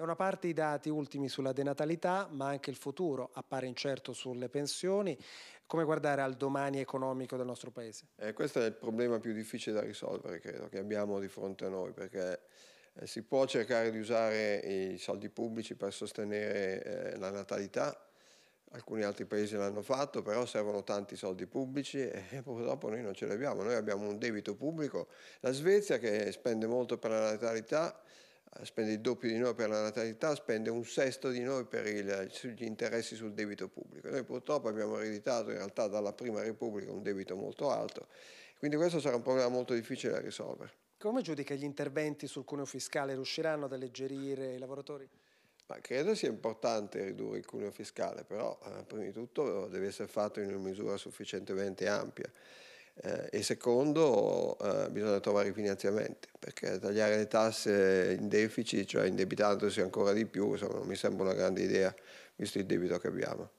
Da una parte i dati ultimi sulla denatalità, ma anche il futuro appare incerto sulle pensioni. Come guardare al domani economico del nostro Paese? Eh, questo è il problema più difficile da risolvere, credo, che abbiamo di fronte a noi, perché eh, si può cercare di usare i soldi pubblici per sostenere eh, la natalità, alcuni altri paesi l'hanno fatto, però servono tanti soldi pubblici e purtroppo noi non ce li abbiamo, noi abbiamo un debito pubblico, la Svezia che spende molto per la natalità eh, spende il doppio di noi per la natalità, spende un sesto di noi per il, gli interessi sul debito pubblico. Noi purtroppo abbiamo ereditato in realtà dalla Prima Repubblica un debito molto alto, quindi questo sarà un problema molto difficile da risolvere. Come giudica gli interventi sul cuneo fiscale? Riusciranno ad alleggerire i lavoratori? Ma credo sia importante ridurre il cuneo fiscale, però eh, prima di tutto deve essere fatto in una misura sufficientemente ampia. Eh, e secondo, eh, bisogna trovare i finanziamenti, perché tagliare le tasse in deficit, cioè indebitandosi ancora di più, insomma, non mi sembra una grande idea, visto il debito che abbiamo.